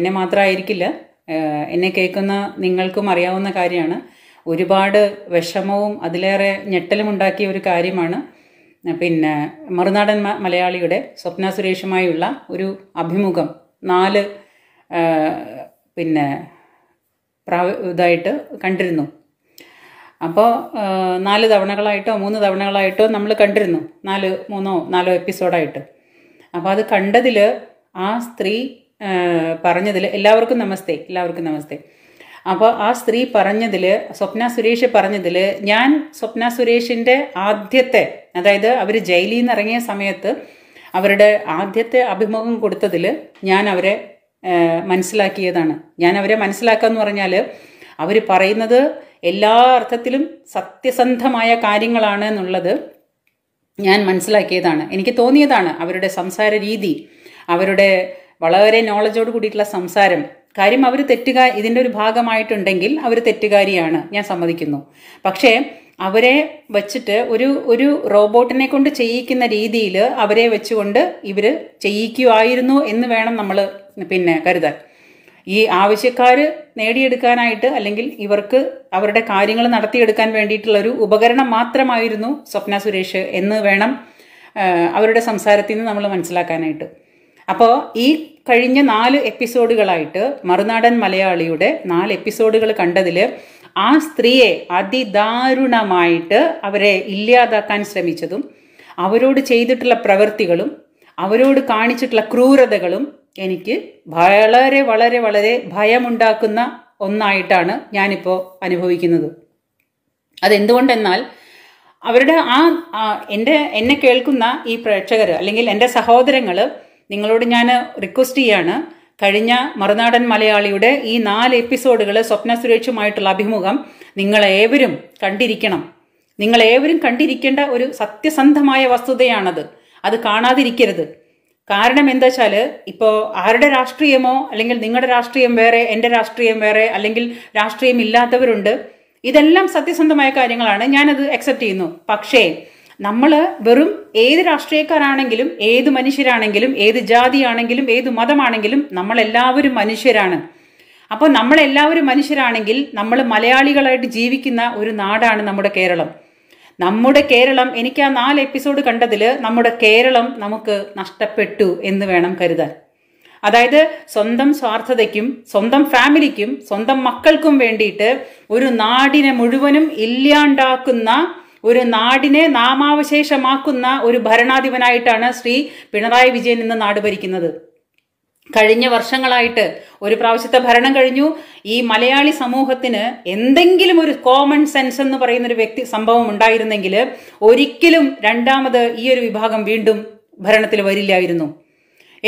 എന്നെ മാത്രമായിരിക്കില്ല എന്നെ കേൾക്കുന്ന നിങ്ങൾക്കും അറിയാവുന്ന കാര്യമാണ് ഒരുപാട് വിഷമവും അതിലേറെ ഞെട്ടലും ഉണ്ടാക്കിയ ഒരു കാര്യമാണ് പിന്നെ മറുനാടൻ മലയാളിയുടെ സ്വപ്ന സുരേഷുമായുള്ള ഒരു അഭിമുഖം നാല് പിന്നെ ഇതായിട്ട് കണ്ടിരുന്നു അപ്പോൾ നാല് തവണകളായിട്ടോ മൂന്ന് തവണകളായിട്ടോ നമ്മൾ കണ്ടിരുന്നു നാല് മൂന്നോ നാലോ എപ്പിസോഡായിട്ട് അപ്പോൾ അത് കണ്ടതിൽ ആ സ്ത്രീ പറഞ്ഞതിൽ എല്ലാവർക്കും നമസ്തേ എല്ലാവർക്കും നമസ്തേ അപ്പോൾ ആ സ്ത്രീ പറഞ്ഞതിൽ സ്വപ്ന സുരേഷ് പറഞ്ഞതിൽ ഞാൻ സ്വപ്ന സുരേഷിൻ്റെ ആദ്യത്തെ അതായത് അവർ ജയിലിൽ നിന്ന് ഇറങ്ങിയ സമയത്ത് അവരുടെ ആദ്യത്തെ അഭിമുഖം കൊടുത്തതിൽ ഞാൻ അവരെ മനസ്സിലാക്കിയതാണ് ഞാൻ അവരെ മനസ്സിലാക്കുക എന്ന് പറഞ്ഞാൽ അവർ പറയുന്നത് എല്ലാ അർത്ഥത്തിലും സത്യസന്ധമായ കാര്യങ്ങളാണ് എന്നുള്ളത് ഞാൻ മനസ്സിലാക്കിയതാണ് എനിക്ക് തോന്നിയതാണ് അവരുടെ സംസാര രീതി അവരുടെ വളരെ നോളജോട് കൂടിയിട്ടുള്ള സംസാരം കാര്യം അവർ തെറ്റുകാ ഇതിൻ്റെ ഒരു ഭാഗമായിട്ടുണ്ടെങ്കിൽ അവർ തെറ്റുകാരിയാണ് ഞാൻ സമ്മതിക്കുന്നു പക്ഷേ അവരെ വച്ചിട്ട് ഒരു ഒരു റോബോട്ടിനെ കൊണ്ട് ചെയ്യിക്കുന്ന രീതിയിൽ അവരെ വെച്ചുകൊണ്ട് ഇവർ ചെയ്യിക്കുമായിരുന്നു എന്ന് വേണം നമ്മൾ പിന്നെ കരുതാൻ ഈ ആവശ്യക്കാർ നേടിയെടുക്കാനായിട്ട് അല്ലെങ്കിൽ ഇവർക്ക് അവരുടെ കാര്യങ്ങൾ നടത്തിയെടുക്കാൻ വേണ്ടിയിട്ടുള്ള ഒരു ഉപകരണം മാത്രമായിരുന്നു സ്വപ്ന സുരേഷ് എന്ന് വേണം അവരുടെ സംസാരത്തിൽ നിന്ന് നമ്മൾ മനസ്സിലാക്കാനായിട്ട് അപ്പോൾ ഈ കഴിഞ്ഞ നാല് എപ്പിസോഡുകളായിട്ട് മറുനാടൻ മലയാളിയുടെ നാല് എപ്പിസോഡുകൾ കണ്ടതിൽ ആ സ്ത്രീയെ അതിദാരുണമായിട്ട് അവരെ ഇല്ലാതാക്കാൻ ശ്രമിച്ചതും അവരോട് ചെയ്തിട്ടുള്ള പ്രവൃത്തികളും അവരോട് കാണിച്ചിട്ടുള്ള ക്രൂരതകളും എനിക്ക് വളരെ വളരെ വളരെ ഭയമുണ്ടാക്കുന്ന ഒന്നായിട്ടാണ് ഞാനിപ്പോൾ അനുഭവിക്കുന്നത് അതെന്തുകൊണ്ടെന്നാൽ അവരുടെ ആ എൻ്റെ എന്നെ കേൾക്കുന്ന ഈ പ്രേക്ഷകർ അല്ലെങ്കിൽ എൻ്റെ സഹോദരങ്ങൾ നിങ്ങളോട് ഞാൻ റിക്വസ്റ്റ് ചെയ്യാണ് കഴിഞ്ഞ മറുനാടൻ മലയാളിയുടെ ഈ നാല് എപ്പിസോഡുകൾ സ്വപ്ന സുരേഷുമായിട്ടുള്ള അഭിമുഖം നിങ്ങളേവരും കണ്ടിരിക്കണം നിങ്ങളേവരും കണ്ടിരിക്കേണ്ട ഒരു സത്യസന്ധമായ വസ്തുതയാണത് അത് കാണാതിരിക്കരുത് കാരണം എന്താ വെച്ചാൽ ഇപ്പോൾ ആരുടെ രാഷ്ട്രീയമോ അല്ലെങ്കിൽ നിങ്ങളുടെ രാഷ്ട്രീയം വേറെ എൻ്റെ രാഷ്ട്രീയം വേറെ അല്ലെങ്കിൽ രാഷ്ട്രീയം ഇല്ലാത്തവരുണ്ട് ഇതെല്ലാം സത്യസന്ധമായ കാര്യങ്ങളാണ് ഞാനത് അക്സെപ്റ്റ് ചെയ്യുന്നു പക്ഷേ നമ്മൾ വെറും ഏത് രാഷ്ട്രീയക്കാരാണെങ്കിലും ഏത് മനുഷ്യരാണെങ്കിലും ഏത് ജാതിയാണെങ്കിലും ഏത് മതമാണെങ്കിലും നമ്മളെല്ലാവരും മനുഷ്യരാണ് അപ്പോൾ നമ്മളെല്ലാവരും മനുഷ്യരാണെങ്കിൽ നമ്മൾ മലയാളികളായിട്ട് ജീവിക്കുന്ന ഒരു നാടാണ് നമ്മുടെ കേരളം നമ്മുടെ കേരളം എനിക്ക് ആ നാല് എപ്പിസോഡ് കണ്ടതിൽ നമ്മുടെ കേരളം നമുക്ക് നഷ്ടപ്പെട്ടു എന്ന് വേണം കരുതാൻ അതായത് സ്വന്തം സ്വാർത്ഥതയ്ക്കും സ്വന്തം ഫാമിലിക്കും സ്വന്തം മക്കൾക്കും വേണ്ടിയിട്ട് ഒരു നാടിനെ മുഴുവനും ഇല്ലാണ്ടാക്കുന്ന ഒരു നാടിനെ നാമാവശേഷമാക്കുന്ന ഒരു ഭരണാധിപനായിട്ടാണ് ശ്രീ പിണറായി വിജയൻ ഇന്ന് നാട് ഭരിക്കുന്നത് കഴിഞ്ഞ വർഷങ്ങളായിട്ട് ഒരു പ്രാവശ്യത്തെ ഭരണം കഴിഞ്ഞു ഈ മലയാളി സമൂഹത്തിന് എന്തെങ്കിലും ഒരു കോമൺ സെൻസ് എന്ന് പറയുന്ന ഒരു വ്യക്തി സംഭവം ഉണ്ടായിരുന്നെങ്കിൽ ഒരിക്കലും രണ്ടാമത് ഈ ഒരു വിഭാഗം വീണ്ടും ഭരണത്തിൽ വരില്ലായിരുന്നു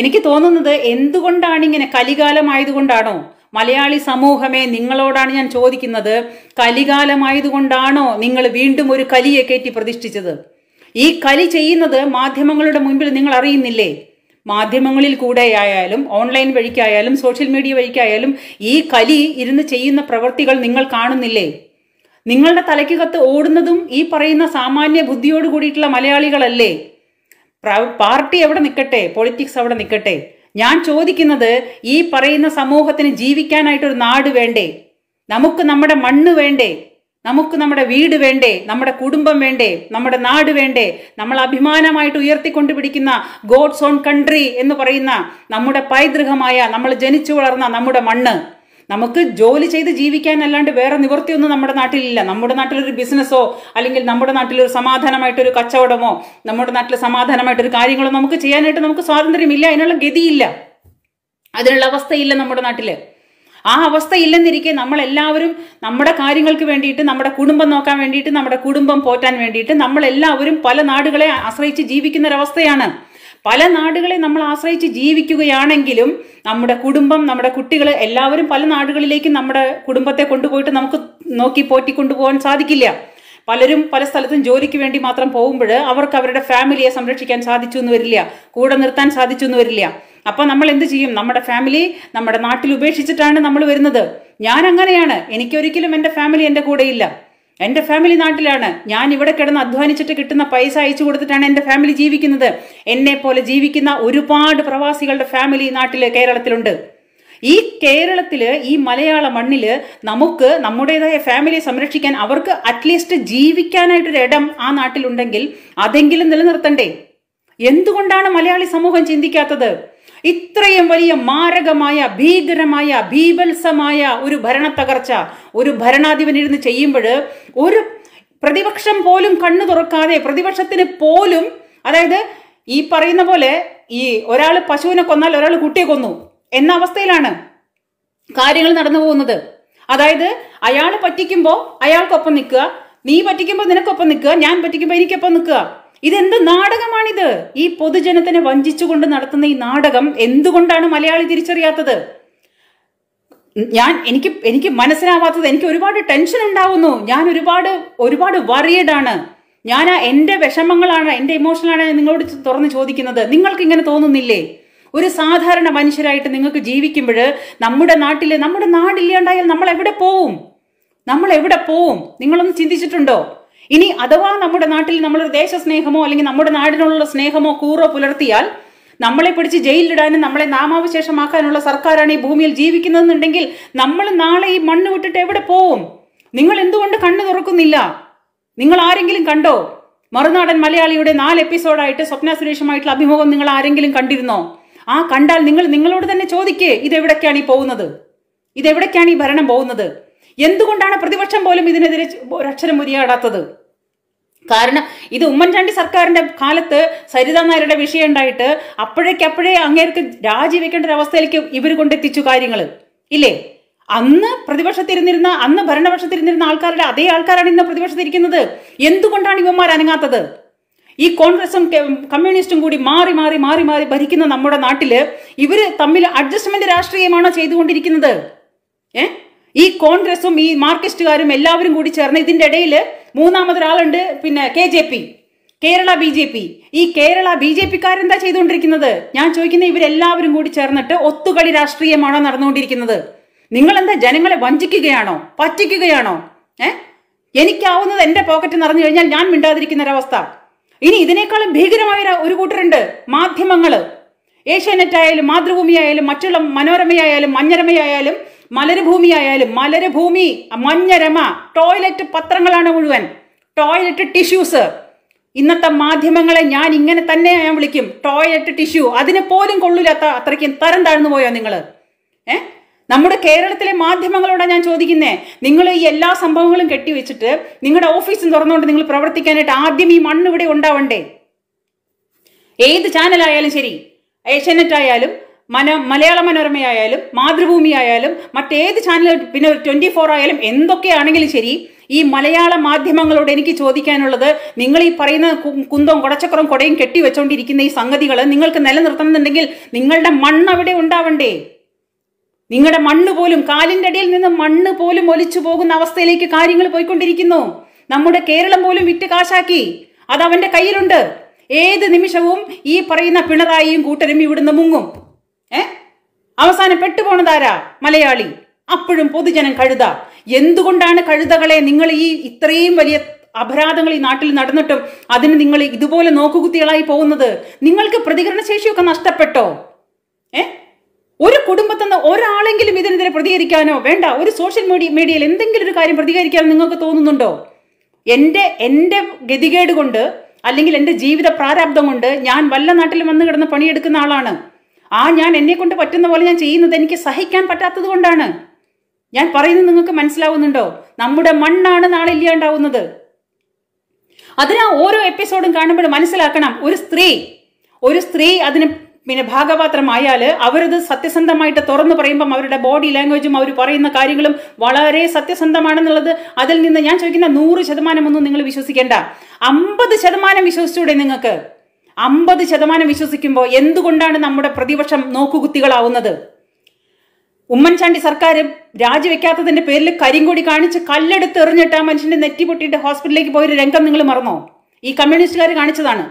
എനിക്ക് തോന്നുന്നത് എന്തുകൊണ്ടാണ് ഇങ്ങനെ കലികാലമായതുകൊണ്ടാണോ മലയാളി സമൂഹമേ നിങ്ങളോടാണ് ഞാൻ ചോദിക്കുന്നത് കലികാലമായതുകൊണ്ടാണോ നിങ്ങൾ വീണ്ടും ഒരു കലിയെ കയറ്റി പ്രതിഷ്ഠിച്ചത് ഈ കലി ചെയ്യുന്നത് മാധ്യമങ്ങളുടെ മുൻപിൽ നിങ്ങൾ അറിയുന്നില്ലേ മാധ്യമങ്ങളിൽ കൂടെ ആയാലും ഓൺലൈൻ വഴിക്കായാലും സോഷ്യൽ മീഡിയ വഴിക്കായാലും ഈ കലി ഇരുന്ന് ചെയ്യുന്ന പ്രവൃത്തികൾ നിങ്ങൾ കാണുന്നില്ലേ നിങ്ങളുടെ കത്ത് ഓടുന്നതും ഈ പറയുന്ന സാമാന്യ ബുദ്ധിയോട് കൂടിയിട്ടുള്ള മലയാളികളല്ലേ പാർട്ടി എവിടെ നിൽക്കട്ടെ പൊളിറ്റിക്സ് അവിടെ നിൽക്കട്ടെ ഞാൻ ചോദിക്കുന്നത് ഈ പറയുന്ന സമൂഹത്തിന് ജീവിക്കാനായിട്ടൊരു നാട് വേണ്ടേ നമുക്ക് നമ്മുടെ മണ്ണ് വേണ്ടേ നമുക്ക് നമ്മുടെ വീട് വേണ്ടേ നമ്മുടെ കുടുംബം വേണ്ടേ നമ്മുടെ നാട് വേണ്ടേ നമ്മൾ അഭിമാനമായിട്ട് ഉയർത്തിക്കൊണ്ട് പിടിക്കുന്ന ഗോഡ്സ് ഓൺ കൺട്രി എന്ന് പറയുന്ന നമ്മുടെ പൈതൃകമായ നമ്മൾ ജനിച്ചു വളർന്ന നമ്മുടെ മണ്ണ് നമുക്ക് ജോലി ചെയ്ത് ജീവിക്കാനല്ലാണ്ട് വേറെ നിവൃത്തിയൊന്നും നമ്മുടെ നാട്ടിലില്ല നമ്മുടെ നാട്ടിലൊരു ബിസിനസ്സോ അല്ലെങ്കിൽ നമ്മുടെ നാട്ടിലൊരു സമാധാനമായിട്ടൊരു കച്ചവടമോ നമ്മുടെ നാട്ടിൽ സമാധാനമായിട്ടൊരു കാര്യങ്ങളോ നമുക്ക് ചെയ്യാനായിട്ട് നമുക്ക് സ്വാതന്ത്ര്യമില്ല അതിനുള്ള ഗതിയില്ല അതിനുള്ള അവസ്ഥയില്ല നമ്മുടെ നാട്ടിൽ ആ അവസ്ഥ ഇല്ലെന്നിരിക്കെ നമ്മളെല്ലാവരും നമ്മുടെ കാര്യങ്ങൾക്ക് വേണ്ടിയിട്ട് നമ്മുടെ കുടുംബം നോക്കാൻ വേണ്ടിയിട്ട് നമ്മുടെ കുടുംബം പോറ്റാൻ വേണ്ടിയിട്ട് നമ്മളെല്ലാവരും പല നാടുകളെ ആശ്രയിച്ച് ജീവിക്കുന്ന ഒരവസ്ഥയാണ് പല നാടുകളെ നമ്മൾ ആശ്രയിച്ച് ജീവിക്കുകയാണെങ്കിലും നമ്മുടെ കുടുംബം നമ്മുടെ കുട്ടികൾ എല്ലാവരും പല നാടുകളിലേക്കും നമ്മുടെ കുടുംബത്തെ കൊണ്ടുപോയിട്ട് നമുക്ക് നോക്കി പോറ്റി കൊണ്ടുപോകാൻ സാധിക്കില്ല പലരും പല സ്ഥലത്തും ജോലിക്ക് വേണ്ടി മാത്രം പോകുമ്പോൾ അവർക്ക് അവരുടെ ഫാമിലിയെ സംരക്ഷിക്കാൻ സാധിച്ചു എന്ന് വരില്ല കൂടെ നിർത്താൻ സാധിച്ചു എന്ന് വരില്ല അപ്പം നമ്മൾ എന്ത് ചെയ്യും നമ്മുടെ ഫാമിലി നമ്മുടെ നാട്ടിൽ ഉപേക്ഷിച്ചിട്ടാണ് നമ്മൾ വരുന്നത് ഞാൻ അങ്ങനെയാണ് എനിക്കൊരിക്കലും എൻ്റെ ഫാമിലി എൻ്റെ കൂടെയില്ല എൻ്റെ ഫാമിലി നാട്ടിലാണ് ഞാൻ ഇവിടെ കിടന്ന് അധ്വാനിച്ചിട്ട് കിട്ടുന്ന പൈസ അയച്ചു കൊടുത്തിട്ടാണ് എൻ്റെ ഫാമിലി ജീവിക്കുന്നത് എന്നെ പോലെ ജീവിക്കുന്ന ഒരുപാട് പ്രവാസികളുടെ ഫാമിലി നാട്ടിൽ കേരളത്തിലുണ്ട് ഈ കേരളത്തിൽ ഈ മലയാള മണ്ണിൽ നമുക്ക് നമ്മുടേതായ ഫാമിലിയെ സംരക്ഷിക്കാൻ അവർക്ക് അറ്റ്ലീസ്റ്റ് ജീവിക്കാനായിട്ടൊരു ഇടം ആ നാട്ടിലുണ്ടെങ്കിൽ അതെങ്കിലും നിലനിർത്തണ്ടേ എന്തുകൊണ്ടാണ് മലയാളി സമൂഹം ചിന്തിക്കാത്തത് ഇത്രയും വലിയ മാരകമായ ഭീകരമായ ഭീഭത്സമായ ഒരു ഭരണ തകർച്ച ഒരു ഇരുന്ന് ചെയ്യുമ്പോൾ ഒരു പ്രതിപക്ഷം പോലും കണ്ണു തുറക്കാതെ പ്രതിപക്ഷത്തിന് പോലും അതായത് ഈ പറയുന്ന പോലെ ഈ ഒരാൾ പശുവിനെ കൊന്നാൽ ഒരാൾ കുട്ടിയെ കൊന്നു എന്ന അവസ്ഥയിലാണ് കാര്യങ്ങൾ നടന്നു പോകുന്നത് അതായത് അയാൾ പറ്റിക്കുമ്പോൾ അയാൾക്കൊപ്പം നിൽക്കുക നീ പറ്റിക്കുമ്പോൾ നിനക്കൊപ്പം നിൽക്കുക ഞാൻ പറ്റിക്കുമ്പോൾ എനിക്കൊപ്പം നിൽക്കുക ഇതെന്ത് നാടകമാണിത് ഈ പൊതുജനത്തിനെ വഞ്ചിച്ചുകൊണ്ട് നടത്തുന്ന ഈ നാടകം എന്തുകൊണ്ടാണ് മലയാളി തിരിച്ചറിയാത്തത് ഞാൻ എനിക്ക് എനിക്ക് മനസ്സിലാവാത്തത് എനിക്ക് ഒരുപാട് ടെൻഷൻ ഉണ്ടാവുന്നു ഞാൻ ഒരുപാട് ഒരുപാട് വറിയഡാണ് ഞാൻ ആ എൻ്റെ വിഷമങ്ങളാണ് എൻ്റെ ഇമോഷനാണ് നിങ്ങളോട് തുറന്ന് ചോദിക്കുന്നത് നിങ്ങൾക്ക് ഇങ്ങനെ തോന്നുന്നില്ലേ ഒരു സാധാരണ മനുഷ്യരായിട്ട് നിങ്ങൾക്ക് ജീവിക്കുമ്പോൾ നമ്മുടെ നാട്ടിൽ നമ്മുടെ നാടില്ലാണ്ടായാൽ നമ്മൾ എവിടെ പോവും നമ്മൾ എവിടെ പോവും നിങ്ങളൊന്ന് ചിന്തിച്ചിട്ടുണ്ടോ ഇനി അഥവാ നമ്മുടെ നാട്ടിൽ നമ്മൾ ദേശസ്നേഹമോ അല്ലെങ്കിൽ നമ്മുടെ നാടിനുള്ള സ്നേഹമോ കൂറോ പുലർത്തിയാൽ നമ്മളെ പിടിച്ച് ജയിലിലിടാനും നമ്മളെ നാമാവശേഷമാക്കാനുള്ള സർക്കാരാണ് ഈ ഭൂമിയിൽ ജീവിക്കുന്നതെന്നുണ്ടെങ്കിൽ നമ്മൾ നാളെ ഈ മണ്ണ് വിട്ടിട്ട് എവിടെ പോവും നിങ്ങൾ എന്തുകൊണ്ട് കണ്ണു തുറക്കുന്നില്ല നിങ്ങൾ ആരെങ്കിലും കണ്ടോ മറുനാടൻ മലയാളിയുടെ നാല് എപ്പിസോഡായിട്ട് സ്വപ്ന സുരേഷുമായിട്ടുള്ള അഭിമുഖം നിങ്ങൾ ആരെങ്കിലും കണ്ടിരുന്നോ ആ കണ്ടാൽ നിങ്ങൾ നിങ്ങളോട് തന്നെ ചോദിക്കേ ഇതെവിടേക്കാണ് ഈ പോകുന്നത് ഇതെവിടേക്കാണ് ഈ ഭരണം പോകുന്നത് എന്തുകൊണ്ടാണ് പ്രതിപക്ഷം പോലും ഇതിനെതിരെ ഒരക്ഷരം മുരിയാടാത്തത് കാരണം ഇത് ഉമ്മൻചാണ്ടി സർക്കാരിന്റെ കാലത്ത് സരിത നായരുടെ വിഷയം ഉണ്ടായിട്ട് അപ്പോഴേക്കപ്പോഴേ അങ്ങേർക്ക് രാജിവെക്കേണ്ട ഒരവസ്ഥയിലേക്ക് അവസ്ഥയിലേക്ക് ഇവർ കൊണ്ടെത്തിച്ചു കാര്യങ്ങൾ ഇല്ലേ അന്ന് പ്രതിപക്ഷത്തിരുന്നിരുന്ന അന്ന് ഭരണപക്ഷത്തിരുന്നിരുന്ന ആൾക്കാരുടെ അതേ ആൾക്കാരാണ് ഇന്ന് പ്രതിപക്ഷത്തിരിക്കുന്നത് എന്തുകൊണ്ടാണ് ഇവന്മാർ അനങ്ങാത്തത് ഈ കോൺഗ്രസും കമ്മ്യൂണിസ്റ്റും കൂടി മാറി മാറി മാറി മാറി ഭരിക്കുന്ന നമ്മുടെ നാട്ടിൽ ഇവർ തമ്മിൽ അഡ്ജസ്റ്റ്മെന്റ് രാഷ്ട്രീയമാണോ ചെയ്തുകൊണ്ടിരിക്കുന്നത് ഏഹ് ഈ കോൺഗ്രസും ഈ മാർക്സിസ്റ്റുകാരും എല്ലാവരും കൂടി ചേർന്ന് ഇതിന്റെ ഇടയിൽ മൂന്നാമതൊരാളുണ്ട് പിന്നെ K J P Kerala B J P ഈ കേരള ബി ജെ പിക്കാരെന്താ ചെയ്തുകൊണ്ടിരിക്കുന്നത് ഞാൻ ചോദിക്കുന്ന ഇവരെല്ലാവരും കൂടി ചേർന്നിട്ട് ഒത്തുകളി രാഷ്ട്രീയമാണോ നടന്നുകൊണ്ടിരിക്കുന്നത് നിങ്ങൾ എന്താ ജനങ്ങളെ വഞ്ചിക്കുകയാണോ പറ്റിക്കുകയാണോ ഏ എനിക്കാവുന്നത് എൻ്റെ പോക്കറ്റ് നിറഞ്ഞു കഴിഞ്ഞാൽ ഞാൻ മിണ്ടാതിരിക്കുന്ന ഒരവസ്ഥ ഇനി ഇതിനേക്കാളും ഭീകരമായ ഒരു കൂട്ടരുണ്ട് മാധ്യമങ്ങൾ ഏഷ്യാനെറ്റ് ആയാലും മാതൃഭൂമി ആയാലും മറ്റുള്ള മനോരമയായാലും മഞ്ഞരമയായാലും മലരഭൂമി ആയാലും മലരഭൂമി മഞ്ഞരമ ടോയ്ലറ്റ് പത്രങ്ങളാണ് മുഴുവൻ ടോയ്ലറ്റ് ടിഷ്യൂസ് ഇന്നത്തെ മാധ്യമങ്ങളെ ഞാൻ ഇങ്ങനെ തന്നെ ഞാൻ വിളിക്കും ടോയ്ലറ്റ് ടിഷ്യൂ അതിനെ പോലും കൊള്ളില്ലാത്ത അത്രയ്ക്കും തരം താഴ്ന്നു പോയോ നിങ്ങൾ ഏ നമ്മുടെ കേരളത്തിലെ മാധ്യമങ്ങളോടാണ് ഞാൻ ചോദിക്കുന്നേ നിങ്ങൾ ഈ എല്ലാ സംഭവങ്ങളും കെട്ടിവെച്ചിട്ട് നിങ്ങളുടെ ഓഫീസും തുറന്നുകൊണ്ട് നിങ്ങൾ പ്രവർത്തിക്കാനായിട്ട് ആദ്യം ഈ മണ്ണ് ഇവിടെ ഉണ്ടാവണ്ടേ ഏത് ചാനലായാലും ശരി ഏഷ്യാനെറ്റ് ആയാലും മന മലയാള മനോരമയായാലും മാതൃഭൂമി ആയാലും മറ്റേത് ചാനൽ പിന്നെ ട്വൻറ്റി ഫോർ ആയാലും എന്തൊക്കെയാണെങ്കിലും ശരി ഈ മലയാള മാധ്യമങ്ങളോട് എനിക്ക് ചോദിക്കാനുള്ളത് നിങ്ങൾ ഈ പറയുന്ന കുന്തവും കുടച്ചക്കറും കൊടയും കെട്ടിവെച്ചോണ്ടിരിക്കുന്ന ഈ സംഗതികൾ നിങ്ങൾക്ക് നിലനിർത്തണമെന്നുണ്ടെങ്കിൽ നിങ്ങളുടെ മണ്ണ് അവിടെ ഉണ്ടാവണ്ടേ നിങ്ങളുടെ മണ്ണ് പോലും കാലിൻ്റെ അടിയിൽ നിന്ന് മണ്ണ് പോലും ഒലിച്ചു പോകുന്ന അവസ്ഥയിലേക്ക് കാര്യങ്ങൾ പോയിക്കൊണ്ടിരിക്കുന്നു നമ്മുടെ കേരളം പോലും വിറ്റ് കാശാക്കി അത് അവൻ്റെ കയ്യിലുണ്ട് ഏത് നിമിഷവും ഈ പറയുന്ന പിണറായിയും കൂട്ടരും ഇവിടുന്ന് മുങ്ങും ഏ അവസാനം പെട്ടുപോണതാരാ മലയാളി അപ്പോഴും പൊതുജനം കഴുത എന്തുകൊണ്ടാണ് കഴുതകളെ നിങ്ങൾ ഈ ഇത്രയും വലിയ അപരാധങ്ങൾ ഈ നാട്ടിൽ നടന്നിട്ടും അതിന് നിങ്ങൾ ഇതുപോലെ നോക്കുകുത്തികളായി പോകുന്നത് നിങ്ങൾക്ക് പ്രതികരണ ശേഷിയൊക്കെ നഷ്ടപ്പെട്ടോ ഏ ഒരു കുടുംബത്തിൽ നിന്ന് ഒരാളെങ്കിലും ഇതിനെതിരെ പ്രതികരിക്കാനോ വേണ്ട ഒരു സോഷ്യൽ മീഡിയ മീഡിയയിൽ എന്തെങ്കിലും ഒരു കാര്യം പ്രതികരിക്കാനോ നിങ്ങൾക്ക് തോന്നുന്നുണ്ടോ എൻ്റെ എൻ്റെ ഗതികേട് കൊണ്ട് അല്ലെങ്കിൽ എൻ്റെ ജീവിത പ്രാരാബ്ദം കൊണ്ട് ഞാൻ വല്ല നാട്ടിൽ വന്ന് കിടന്ന് പണിയെടുക്കുന്ന ആളാണ് ആ ഞാൻ എന്നെ കൊണ്ട് പറ്റുന്ന പോലെ ഞാൻ ചെയ്യുന്നത് എനിക്ക് സഹിക്കാൻ പറ്റാത്തത് കൊണ്ടാണ് ഞാൻ പറയുന്നത് നിങ്ങൾക്ക് മനസ്സിലാവുന്നുണ്ടോ നമ്മുടെ മണ്ണാണ് നാളെ ഇല്ലാണ്ടാവുന്നത് അതിനാ ഓരോ എപ്പിസോഡും കാണുമ്പോൾ മനസ്സിലാക്കണം ഒരു സ്ത്രീ ഒരു സ്ത്രീ അതിന് പിന്നെ ഭാഗപാത്രമായാൽ അവരത് സത്യസന്ധമായിട്ട് തുറന്നു പറയുമ്പം അവരുടെ ബോഡി ലാംഗ്വേജും അവർ പറയുന്ന കാര്യങ്ങളും വളരെ സത്യസന്ധമാണെന്നുള്ളത് അതിൽ നിന്ന് ഞാൻ ചോദിക്കുന്ന നൂറ് ശതമാനമൊന്നും നിങ്ങൾ വിശ്വസിക്കേണ്ട അമ്പത് ശതമാനം വിശ്വസിച്ചൂടെ നിങ്ങൾക്ക് അമ്പത് ശതമാനം വിശ്വസിക്കുമ്പോൾ എന്തുകൊണ്ടാണ് നമ്മുടെ പ്രതിപക്ഷം നോക്കുകുത്തികളാവുന്നത് ഉമ്മൻചാണ്ടി സർക്കാർ രാജിവെക്കാത്തതിന്റെ പേരിൽ കരിങ്കൊടി കാണിച്ച് കല്ലെടുത്ത് എറിഞ്ഞിട്ട് ആ മനുഷ്യന്റെ നെറ്റി പൊട്ടിയിട്ട് ഹോസ്പിറ്റലിലേക്ക് പോയൊരു രംഗം നിങ്ങൾ മറന്നോ ഈ കമ്മ്യൂണിസ്റ്റുകാർ കാണിച്ചതാണ്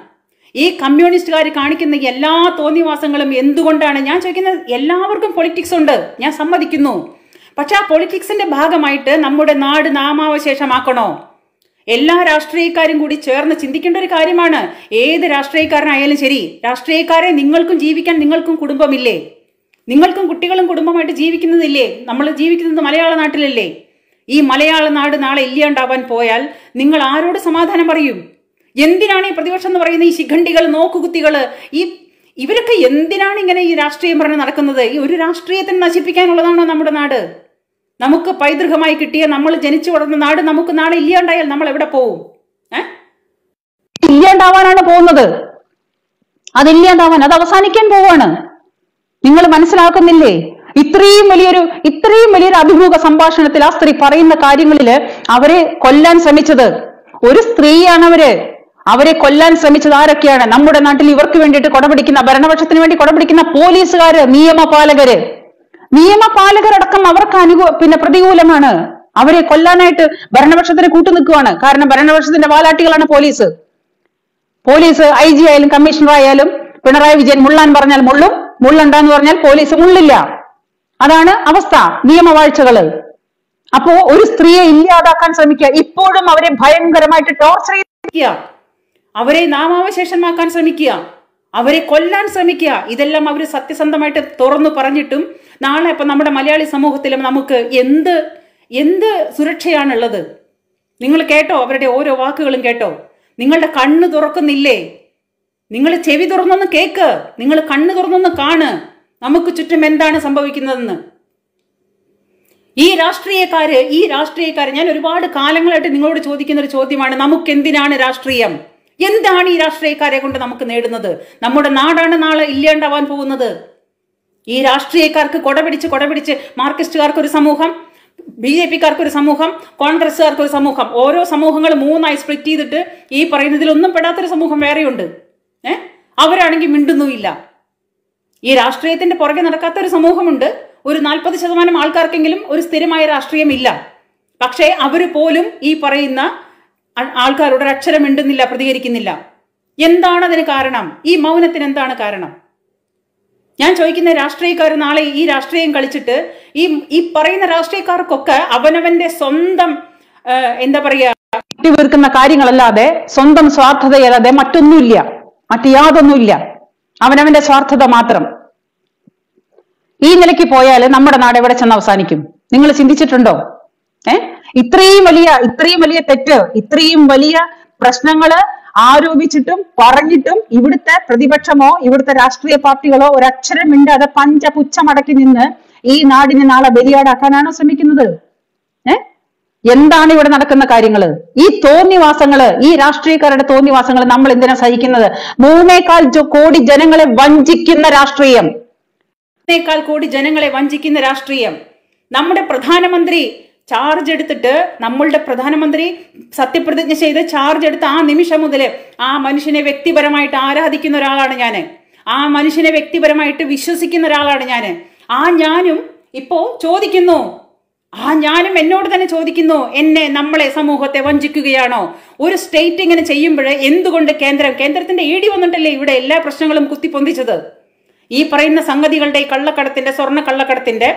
ഈ കമ്മ്യൂണിസ്റ്റുകാർ കാണിക്കുന്ന എല്ലാ തോന്നിവാസങ്ങളും എന്തുകൊണ്ടാണ് ഞാൻ ചോദിക്കുന്നത് എല്ലാവർക്കും പൊളിറ്റിക്സ് ഉണ്ട് ഞാൻ സമ്മതിക്കുന്നു പക്ഷെ ആ പൊളിറ്റിക്സിന്റെ ഭാഗമായിട്ട് നമ്മുടെ നാട് നാമാവശേഷമാക്കണോ എല്ലാ രാഷ്ട്രീയക്കാരും കൂടി ചേർന്ന് ചിന്തിക്കേണ്ട ഒരു കാര്യമാണ് ഏത് രാഷ്ട്രീയക്കാരനായാലും ശരി രാഷ്ട്രീയക്കാരെ നിങ്ങൾക്കും ജീവിക്കാൻ നിങ്ങൾക്കും കുടുംബമില്ലേ നിങ്ങൾക്കും കുട്ടികളും കുടുംബമായിട്ട് ജീവിക്കുന്നതില്ലേ നമ്മൾ ജീവിക്കുന്നത് മലയാള നാട്ടിലല്ലേ ഈ മലയാള നാട് നാളെ ഇല്ലാണ്ടാവാൻ പോയാൽ നിങ്ങൾ ആരോട് സമാധാനം പറയും എന്തിനാണ് ഈ പ്രതിപക്ഷം എന്ന് പറയുന്ന ഈ ശിഖണ്ഡികൾ നോക്കുകുത്തികൾ ഈ ഇവരൊക്കെ എന്തിനാണ് ഇങ്ങനെ ഈ രാഷ്ട്രീയം പറഞ്ഞ് നടക്കുന്നത് ഈ ഒരു രാഷ്ട്രീയത്തിന് നശിപ്പിക്കാനുള്ളതാണോ നമ്മുടെ നാട് നമുക്ക് പൈതൃകമായി കിട്ടിയ നമ്മൾ ജനിച്ചു വളർന്ന നാട് നമുക്ക് നാളെ ഇല്ലാണ്ടായാൽ നമ്മൾ എവിടെ പോവും ഇല്ലാണ്ടാവാനാണ് പോകുന്നത് അതില്ലാണ്ടാവാൻ അത് അവസാനിക്കാൻ പോവാണ് നിങ്ങൾ മനസ്സിലാക്കുന്നില്ലേ ഇത്രയും വലിയൊരു ഇത്രയും വലിയൊരു അഭിമുഖ സംഭാഷണത്തിൽ ആ സ്ത്രീ പറയുന്ന കാര്യങ്ങളിൽ അവരെ കൊല്ലാൻ ശ്രമിച്ചത് ഒരു സ്ത്രീയാണ് അവര് അവരെ കൊല്ലാൻ ശ്രമിച്ചത് ആരൊക്കെയാണ് നമ്മുടെ നാട്ടിൽ ഇവർക്ക് വേണ്ടിയിട്ട് കൊടപിടിക്കുന്ന ഭരണപക്ഷത്തിന് വേണ്ടി കൊടപിടിക്കുന്ന പോലീസുകാര് നിയമപാലകര് നിയമപാലകരടക്കം അവർക്ക് അനുകൂ പിന്നെ പ്രതികൂലമാണ് അവരെ കൊല്ലാനായിട്ട് ഭരണപക്ഷത്തിന് നിൽക്കുവാണ് കാരണം ഭരണപക്ഷത്തിന്റെ വാലാട്ടികളാണ് പോലീസ് പോലീസ് ഐ ജി ആയാലും കമ്മീഷണർ ആയാലും പിണറായി വിജയൻ മുള്ളാൻ പറഞ്ഞാൽ മുള്ളും മുള്ളണ്ടെന്ന് പറഞ്ഞാൽ പോലീസ് മുള്ളില്ല അതാണ് അവസ്ഥ നിയമവാഴ്ചകൾ അപ്പോ ഒരു സ്ത്രീയെ ഇല്ലാതാക്കാൻ ശ്രമിക്കുക ഇപ്പോഴും അവരെ ഭയങ്കരമായിട്ട് ടോർച്ചർ ചെയ്തിരിക്കുക അവരെ നാമാവശേഷന്മാക്കാൻ ശ്രമിക്കുക അവരെ കൊല്ലാൻ ശ്രമിക്കുക ഇതെല്ലാം അവർ സത്യസന്ധമായിട്ട് തുറന്നു പറഞ്ഞിട്ടും നാളെ ഇപ്പം നമ്മുടെ മലയാളി സമൂഹത്തിലും നമുക്ക് എന്ത് എന്ത് സുരക്ഷയാണുള്ളത് നിങ്ങൾ കേട്ടോ അവരുടെ ഓരോ വാക്കുകളും കേട്ടോ നിങ്ങളുടെ കണ്ണ് തുറക്കുന്നില്ലേ നിങ്ങൾ ചെവി തുറന്നൊന്ന് കേക്ക് നിങ്ങൾ കണ്ണ് തുറന്നൊന്ന് കാണ് നമുക്ക് ചുറ്റും എന്താണ് സംഭവിക്കുന്നതെന്ന് ഈ രാഷ്ട്രീയക്കാര് ഈ രാഷ്ട്രീയക്കാര് ഞാൻ ഒരുപാട് കാലങ്ങളായിട്ട് നിങ്ങളോട് ചോദിക്കുന്ന ഒരു ചോദ്യമാണ് നമുക്ക് എന്തിനാണ് രാഷ്ട്രീയം എന്താണ് ഈ രാഷ്ട്രീയക്കാരെ കൊണ്ട് നമുക്ക് നേടുന്നത് നമ്മുടെ നാടാണ് നാളെ ഇല്ലാണ്ടാവാൻ പോകുന്നത് ഈ രാഷ്ട്രീയക്കാർക്ക് കൊടപിടിച്ച് കൊടപിടിച്ച് മാർക്സിസ്റ്റുകാർക്കൊരു സമൂഹം ബി ജെ പിക്കാർക്കൊരു സമൂഹം കോൺഗ്രസ്സുകാർക്കൊരു സമൂഹം ഓരോ സമൂഹങ്ങൾ മൂന്നായി സ്പ്ലിറ്റ് ചെയ്തിട്ട് ഈ പറയുന്നതിലൊന്നും പെടാത്തൊരു സമൂഹം വേറെയുണ്ട് ഏ അവരാണെങ്കിൽ മിണ്ടുന്നുമില്ല ഈ രാഷ്ട്രീയത്തിന്റെ പുറകെ നടക്കാത്ത ഒരു സമൂഹമുണ്ട് ഒരു നാൽപ്പത് ശതമാനം ആൾക്കാർക്കെങ്കിലും ഒരു സ്ഥിരമായ രാഷ്ട്രീയമില്ല പക്ഷേ അവർ പോലും ഈ പറയുന്ന ആൾക്കാരോട് അക്ഷരം മിണ്ടുന്നില്ല പ്രതികരിക്കുന്നില്ല എന്താണ് അതിന് കാരണം ഈ മൗനത്തിന് എന്താണ് കാരണം ഞാൻ ചോദിക്കുന്ന രാഷ്ട്രീയക്കാർ നാളെ ഈ രാഷ്ട്രീയം കളിച്ചിട്ട് ഈ ഈ പറയുന്ന രാഷ്ട്രീയക്കാർക്കൊക്കെ അവനവന്റെ സ്വന്തം എന്താ പറയുക കെട്ടിവീർക്കുന്ന കാര്യങ്ങളല്ലാതെ സ്വന്തം സ്വാർത്ഥതയല്ലാതെ മറ്റൊന്നുമില്ല മറ്റു യാതൊന്നുമില്ല അവനവന്റെ സ്വാർത്ഥത മാത്രം ഈ നിലയ്ക്ക് പോയാൽ നമ്മുടെ നാട് എവിടെ ചെന്ന് അവസാനിക്കും നിങ്ങൾ ചിന്തിച്ചിട്ടുണ്ടോ ഏഹ് ഇത്രയും വലിയ ഇത്രയും വലിയ തെറ്റ് ഇത്രയും വലിയ പ്രശ്നങ്ങള് ആരോപിച്ചിട്ടും പറഞ്ഞിട്ടും ഇവിടുത്തെ പ്രതിപക്ഷമോ ഇവിടുത്തെ രാഷ്ട്രീയ പാർട്ടികളോ ഒരക്ഷരം മിണ്ടാതെ പഞ്ചപുച്ഛമടക്കി നിന്ന് ഈ നാടിനെ നാളെ ബലിയാടാക്കാനാണോ ശ്രമിക്കുന്നത് ഏഹ് എന്താണ് ഇവിടെ നടക്കുന്ന കാര്യങ്ങൾ ഈ തോന്നിവാസങ്ങള് ഈ രാഷ്ട്രീയക്കാരുടെ തോന്നിവാസങ്ങൾ നമ്മൾ എന്തിനാ സഹിക്കുന്നത് മൂന്നേക്കാൾ കോടി ജനങ്ങളെ വഞ്ചിക്കുന്ന രാഷ്ട്രീയം മൂന്നേക്കാൾ കോടി ജനങ്ങളെ വഞ്ചിക്കുന്ന രാഷ്ട്രീയം നമ്മുടെ പ്രധാനമന്ത്രി ചാർജ് എടുത്തിട്ട് നമ്മളുടെ പ്രധാനമന്ത്രി സത്യപ്രതിജ്ഞ ചെയ്ത് ചാർജ് എടുത്ത ആ നിമിഷം മുതൽ ആ മനുഷ്യനെ വ്യക്തിപരമായിട്ട് ആരാധിക്കുന്ന ഒരാളാണ് ഞാൻ ആ മനുഷ്യനെ വ്യക്തിപരമായിട്ട് വിശ്വസിക്കുന്ന ഒരാളാണ് ഞാൻ ആ ഞാനും ഇപ്പോൾ ചോദിക്കുന്നു ആ ഞാനും എന്നോട് തന്നെ ചോദിക്കുന്നു എന്നെ നമ്മളെ സമൂഹത്തെ വഞ്ചിക്കുകയാണോ ഒരു സ്റ്റേറ്റ് ഇങ്ങനെ ചെയ്യുമ്പോൾ എന്തുകൊണ്ട് കേന്ദ്രം കേന്ദ്രത്തിന്റെ ഇടി വന്നിട്ടല്ലേ ഇവിടെ എല്ലാ പ്രശ്നങ്ങളും കുത്തിപ്പൊന്തിച്ചത് ഈ പറയുന്ന സംഗതികളുടെ കള്ളക്കടത്തിന്റെ സ്വർണ്ണ കള്ളക്കടത്തിന്റെ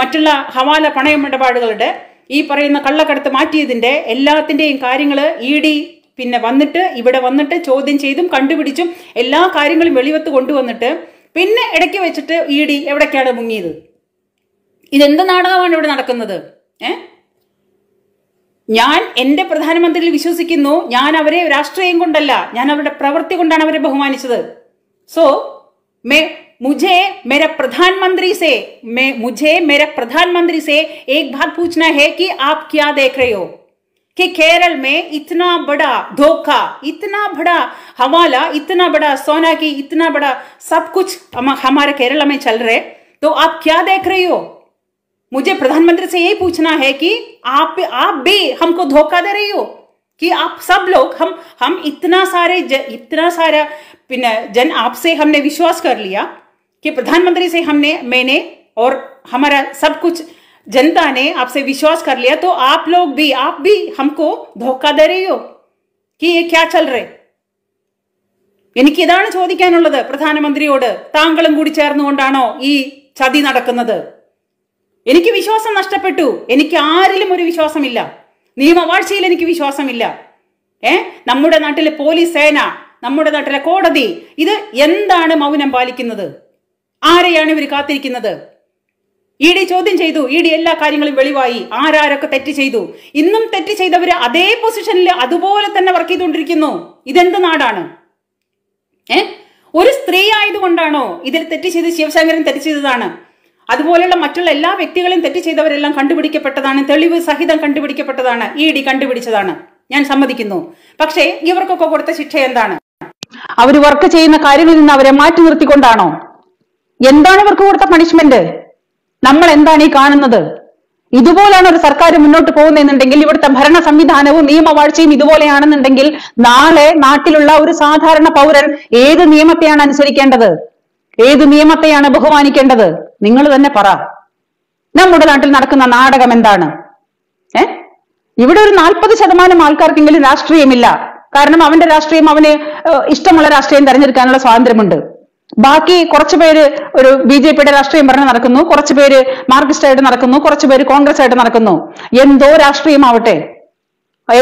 മറ്റുള്ള ഹവാല പണയമിടപാടുകളുടെ ഈ പറയുന്ന കള്ളക്കടത്ത് മാറ്റിയതിൻ്റെ എല്ലാത്തിൻ്റെയും കാര്യങ്ങൾ ഇ ഡി പിന്നെ വന്നിട്ട് ഇവിടെ വന്നിട്ട് ചോദ്യം ചെയ്തും കണ്ടുപിടിച്ചും എല്ലാ കാര്യങ്ങളും വെളിവത്ത് കൊണ്ടുവന്നിട്ട് പിന്നെ ഇടയ്ക്ക് വെച്ചിട്ട് ഇ ഡി എവിടേക്കാണ് മുങ്ങിയത് ഇതെന്ത് നാടകമാണ് ഇവിടെ നടക്കുന്നത് ഏ ഞാൻ എൻ്റെ പ്രധാനമന്ത്രിയിൽ വിശ്വസിക്കുന്നു ഞാൻ അവരെ രാഷ്ട്രീയം കൊണ്ടല്ല ഞാൻ അവരുടെ പ്രവൃത്തി കൊണ്ടാണ് അവരെ ബഹുമാനിച്ചത് സോ മേ मुझे मेरे प्रधानमंत्री से मैं मुझे मेरे प्रधानमंत्री से एक बात पूछना है कि आप क्या देख रहे हो कि केरल में इतना बड़ा धोखा इतना बड़ा हवाला इतना बड़ा सोना की इतना बड़ा सब कुछ हमारे केरला में चल रहे तो आप क्या देख रही हो मुझे प्रधानमंत्री से यही पूछना है कि आप आप भी हमको धोखा दे रही हो कि आप सब लोग हम हम इतना सारे ज, इतना सारा जन आपसे हमने विश्वास कर लिया कि प्रधानमंत्री से हमने मैंने और हमारा सब कुछ जनता ने आपसे विश्वास कर लिया तो आप लोग भी आप भी हमको धोखा दे रही हो कि ये क्या चल रहे എനിക്കിതാണ് ചോദിക്കാനുള്ളത് പ്രധാനമന്ത്രിയോട് താങ്കളും കൂടി ചേർന്നുകൊണ്ടാണോ ഈ ചതി നടക്കുന്നത് എനിക്ക് വിശ്വാസം നഷ്ടപ്പെട്ടു എനിക്ക് ആരിലും ഒരു വിശ്വാസമില്ല നിയമവാഴ്ചയിൽ എനിക്ക് വിശ്വാസമില്ല ഏ നമ്മുടെ നാട്ടിലെ പോലീസ് സേന നമ്മുടെ നാട്ടിലെ കോടതി ഇത് എന്താണ് മൗനം പാലിക്കുന്നത് ആരെയാണ് ഇവർ കാത്തിരിക്കുന്നത് ഇ ഡി ചോദ്യം ചെയ്തു ഇ ഡി എല്ലാ കാര്യങ്ങളും വെളിവായി ആരാരൊക്കെ തെറ്റ് ചെയ്തു ഇന്നും തെറ്റ് ചെയ്തവർ അതേ പൊസിഷനിൽ അതുപോലെ തന്നെ വർക്ക് ചെയ്തുകൊണ്ടിരിക്കുന്നു ഇതെന്ത് നാടാണ് ഏ ഒരു സ്ത്രീ ആയതുകൊണ്ടാണോ ഇതിൽ തെറ്റ് ചെയ്ത് ശിവശങ്കരൻ തെറ്റ് ചെയ്തതാണ് അതുപോലെയുള്ള മറ്റുള്ള എല്ലാ വ്യക്തികളെയും തെറ്റ് ചെയ്തവരെല്ലാം കണ്ടുപിടിക്കപ്പെട്ടതാണ് തെളിവ് സഹിതം കണ്ടുപിടിക്കപ്പെട്ടതാണ് ഇ ഡി കണ്ടുപിടിച്ചതാണ് ഞാൻ സമ്മതിക്കുന്നു പക്ഷേ ഇവർക്കൊക്കെ കൊടുത്ത ശിക്ഷ എന്താണ് അവർ വർക്ക് ചെയ്യുന്ന കാര്യങ്ങളിൽ നിന്ന് അവരെ മാറ്റി നിർത്തിക്കൊണ്ടാണോ എന്താണ് ഇവർക്ക് കൊടുത്ത പണിഷ്മെന്റ് നമ്മൾ എന്താണ് ഈ കാണുന്നത് ഇതുപോലെയാണ് ഒരു സർക്കാർ മുന്നോട്ട് പോകുന്നതെന്നുണ്ടെങ്കിൽ ഇവിടുത്തെ ഭരണ സംവിധാനവും നിയമവാഴ്ചയും ഇതുപോലെയാണെന്നുണ്ടെങ്കിൽ നാളെ നാട്ടിലുള്ള ഒരു സാധാരണ പൗരൻ ഏത് നിയമത്തെയാണ് അനുസരിക്കേണ്ടത് ഏത് നിയമത്തെയാണ് ബഹുമാനിക്കേണ്ടത് നിങ്ങൾ തന്നെ പറ നമ്മുടെ നാട്ടിൽ നടക്കുന്ന നാടകം എന്താണ് ഏ ഇവിടെ ഒരു നാൽപ്പത് ശതമാനം ആൾക്കാർക്കെങ്കിലും രാഷ്ട്രീയമില്ല കാരണം അവന്റെ രാഷ്ട്രീയം അവന് ഇഷ്ടമുള്ള രാഷ്ട്രീയം തെരഞ്ഞെടുക്കാനുള്ള സ്വാതന്ത്ര്യമുണ്ട് ബാക്കി പേര് ഒരു ബി ജെ പിയുടെ രാഷ്ട്രീയം പറഞ്ഞ് നടക്കുന്നു പേര് മാർക്സിസ്റ്റ് ആയിട്ട് നടക്കുന്നു പേര് കോൺഗ്രസ് ആയിട്ട് നടക്കുന്നു എന്തോ രാഷ്ട്രീയമാവട്ടെ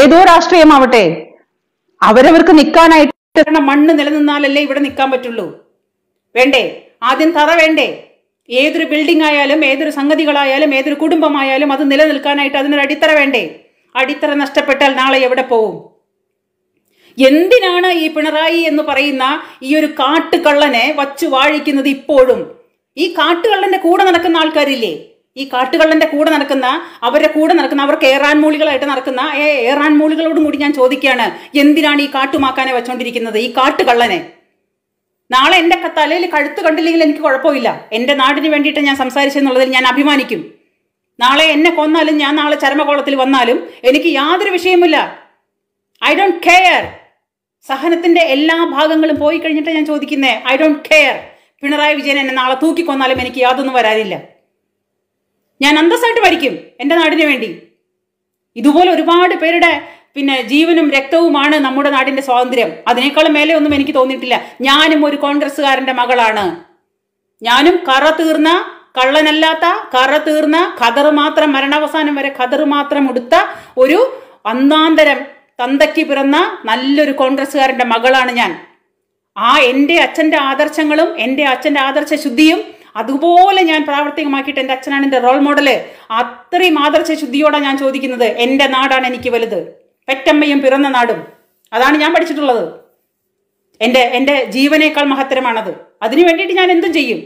ഏതോ രാഷ്ട്രീയമാവട്ടെ അവരവർക്ക് നിൽക്കാനായിട്ട് മണ്ണ് നിലനിന്നാലല്ലേ ഇവിടെ നിൽക്കാൻ പറ്റുള്ളൂ വേണ്ടേ ആദ്യം തറ വേണ്ടേ ഏതൊരു ബിൽഡിംഗ് ആയാലും ഏതൊരു സംഗതികളായാലും ഏതൊരു കുടുംബമായാലും അത് നിലനിൽക്കാനായിട്ട് അതിനൊരു അടിത്തറ വേണ്ടേ അടിത്തറ നഷ്ടപ്പെട്ടാൽ നാളെ എവിടെ പോവും എന്തിനാണ് ഈ പിണറായി എന്ന് പറയുന്ന ഈ ഒരു കാട്ടുകള്ളനെ വച്ചു വാഴിക്കുന്നത് ഇപ്പോഴും ഈ കാട്ടുകള്ളന്റെ കൂടെ നടക്കുന്ന ആൾക്കാരില്ലേ ഈ കാട്ടുകള്ളന്റെ കൂടെ നടക്കുന്ന അവരുടെ കൂടെ നടക്കുന്ന അവർക്ക് ഏറാൻ മൂളികളായിട്ട് നടക്കുന്ന ഏറാൻ മൂളികളോടും കൂടി ഞാൻ ചോദിക്കുകയാണ് എന്തിനാണ് ഈ കാട്ടുമാക്കാനെ വെച്ചോണ്ടിരിക്കുന്നത് ഈ കാട്ടുകള്ളനെ നാളെ എൻ്റെ തലയിൽ കഴുത്ത് കണ്ടില്ലെങ്കിൽ എനിക്ക് കുഴപ്പമില്ല എൻ്റെ നാടിന് വേണ്ടിയിട്ട് ഞാൻ സംസാരിച്ചെന്നുള്ളതിൽ ഞാൻ അഭിമാനിക്കും നാളെ എന്നെ കൊന്നാലും ഞാൻ നാളെ ചരമകോളത്തിൽ വന്നാലും എനിക്ക് യാതൊരു വിഷയമില്ല ഐ ഡോണ്ട് കെയർ സഹനത്തിന്റെ എല്ലാ ഭാഗങ്ങളും പോയി കഴിഞ്ഞിട്ടാണ് ഞാൻ ചോദിക്കുന്നേ I don't care Pinarayi Vijayan എന്നെ നാളെ തൂക്കിക്കൊന്നാലും എനിക്ക് യാതൊന്നും വരാനില്ല ഞാൻ അന്തസ്സായിട്ട് പഠിക്കും എൻ്റെ നാടിന് വേണ്ടി ഇതുപോലെ ഒരുപാട് പേരുടെ പിന്നെ ജീവനും രക്തവുമാണ് നമ്മുടെ നാടിന്റെ സ്വാതന്ത്ര്യം അതിനേക്കാളും മേലെ ഒന്നും എനിക്ക് തോന്നിയിട്ടില്ല ഞാനും ഒരു കോൺഗ്രസ്സുകാരന്റെ മകളാണ് ഞാനും കറ തീർന്ന കള്ളനല്ലാത്ത കറ തീർന്ന ഖദർ മാത്രം മരണാവസാനം വരെ ഖദർ മാത്രം ഉടുത്ത ഒരു അന്നാന്തരം തന്തയ്ക്ക് പിറന്ന നല്ലൊരു കോൺഗ്രസ്സുകാരൻ്റെ മകളാണ് ഞാൻ ആ എൻ്റെ അച്ഛൻ്റെ ആദർശങ്ങളും എൻ്റെ അച്ഛൻ്റെ ആദർശ ശുദ്ധിയും അതുപോലെ ഞാൻ പ്രാവർത്തികമാക്കിയിട്ട് എൻ്റെ അച്ഛനാണ് എൻ്റെ റോൾ മോഡല് അത്രയും ആദർശ ശുദ്ധിയോടെ ഞാൻ ചോദിക്കുന്നത് എൻ്റെ നാടാണ് എനിക്ക് വലുത് പെറ്റമ്മയും പിറന്ന നാടും അതാണ് ഞാൻ പഠിച്ചിട്ടുള്ളത് എൻ്റെ എൻ്റെ ജീവനേക്കാൾ മഹത്തരമാണത് അതിനു വേണ്ടിയിട്ട് ഞാൻ എന്തും ചെയ്യും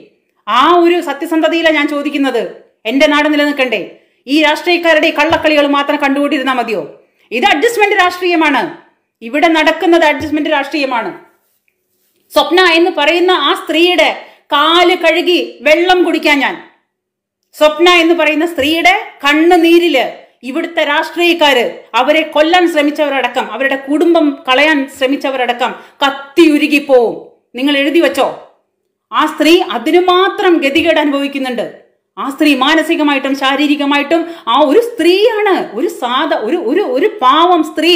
ആ ഒരു സത്യസന്ധതയിലാണ് ഞാൻ ചോദിക്കുന്നത് എൻ്റെ നാട് നിലനിൽക്കണ്ടേ ഈ രാഷ്ട്രീയക്കാരുടെ കള്ളക്കളികൾ മാത്രം കണ്ടുകൊണ്ടിരുന്നാൽ മതിയോ ഇത് അഡ്ജസ്റ്റ്മെന്റ് രാഷ്ട്രീയമാണ് ഇവിടെ നടക്കുന്നത് അഡ്ജസ്റ്റ്മെന്റ് രാഷ്ട്രീയമാണ് സ്വപ്ന എന്ന് പറയുന്ന ആ സ്ത്രീയുടെ കാല് കഴുകി വെള്ളം കുടിക്കാൻ ഞാൻ സ്വപ്ന എന്ന് പറയുന്ന സ്ത്രീയുടെ കണ്ണുനീരില് ഇവിടുത്തെ രാഷ്ട്രീയക്കാര് അവരെ കൊല്ലാൻ ശ്രമിച്ചവരടക്കം അവരുടെ കുടുംബം കളയാൻ ശ്രമിച്ചവരടക്കം കത്തി ഉരുകിപ്പോവും നിങ്ങൾ എഴുതി വെച്ചോ ആ സ്ത്രീ അതിനു മാത്രം ഗതികേട് അനുഭവിക്കുന്നുണ്ട് ആ സ്ത്രീ മാനസികമായിട്ടും ശാരീരികമായിട്ടും ആ ഒരു സ്ത്രീയാണ് ഒരു സാധ ഒരു ഒരു ഒരു പാവം സ്ത്രീ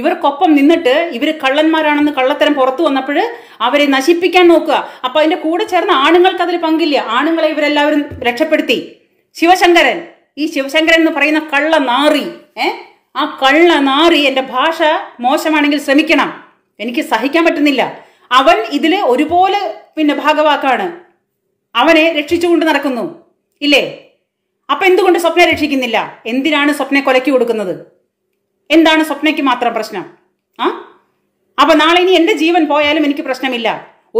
ഇവർക്കൊപ്പം നിന്നിട്ട് ഇവർ കള്ളന്മാരാണെന്ന് കള്ളത്തരം പുറത്തു വന്നപ്പോൾ അവരെ നശിപ്പിക്കാൻ നോക്കുക അപ്പോൾ അതിന്റെ കൂടെ ചേർന്ന ആണുങ്ങൾക്ക് അതിൽ പങ്കില്ല ആണുങ്ങളെ ഇവരെല്ലാവരും രക്ഷപ്പെടുത്തി ശിവശങ്കരൻ ഈ ശിവശങ്കരൻ എന്ന് പറയുന്ന കള്ള നാറി ഏ ആ കള്ള നാറി എൻ്റെ ഭാഷ മോശമാണെങ്കിൽ ശ്രമിക്കണം എനിക്ക് സഹിക്കാൻ പറ്റുന്നില്ല അവൻ ഇതിൽ ഒരുപോലെ പിന്നെ ഭാഗവാക്കാണ് അവനെ രക്ഷിച്ചുകൊണ്ട് നടക്കുന്നു ഇല്ലേ അപ്പൊ എന്തുകൊണ്ട് സ്വപ്ന രക്ഷിക്കുന്നില്ല എന്തിനാണ് സ്വപ്നെ കൊലക്കി കൊടുക്കുന്നത് എന്താണ് സ്വപ്നയ്ക്ക് മാത്രം പ്രശ്നം ആ അപ്പൊ നാളെ ഇനി എന്റെ ജീവൻ പോയാലും എനിക്ക് പ്രശ്നമില്ല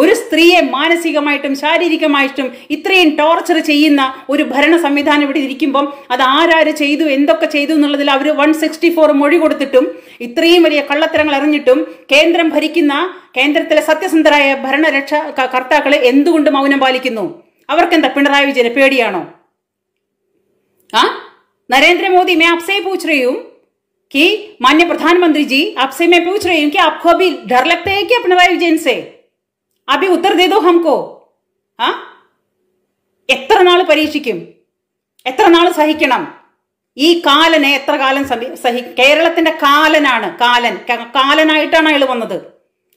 ഒരു സ്ത്രീയെ മാനസികമായിട്ടും ശാരീരികമായിട്ടും ഇത്രയും ടോർച്ചർ ചെയ്യുന്ന ഒരു ഭരണ സംവിധാനം ഇവിടെ ഇരിക്കുമ്പം അത് ആരാര് ചെയ്തു എന്തൊക്കെ ചെയ്തു എന്നുള്ളതിൽ അവർ വൺ സിക്സ്റ്റി ഫോർ മൊഴി കൊടുത്തിട്ടും ഇത്രയും വലിയ കള്ളത്തരങ്ങൾ അറിഞ്ഞിട്ടും കേന്ദ്രം ഭരിക്കുന്ന കേന്ദ്രത്തിലെ സത്യസന്ധരായ ഭരണരക്ഷ കർത്താക്കളെ എന്തുകൊണ്ട് മൗനം പാലിക്കുന്നു അവർക്കെന്താ പിണറായി വിജയനെ പേടിയാണോ ആ നരേന്ദ്രമോദി मैं आपसे ही पूछ रही हूं कि मान्य प्रधानमंत्री जी आपसे मैं पूछ रही हूं कि आपको अभी डर लगता है क्या पिनराई से अभी दे दो हमको ആ എത്ര നാൾ പരീക്ഷിക്കും എത്ര നാൾ സഹിക്കണം ഈ കാലനെ എത്ര കാലം സഹി കേരളത്തിന്റെ കാലനാണ് കാലൻ കാലനായിട്ടാണ് അയാൾ വന്നത്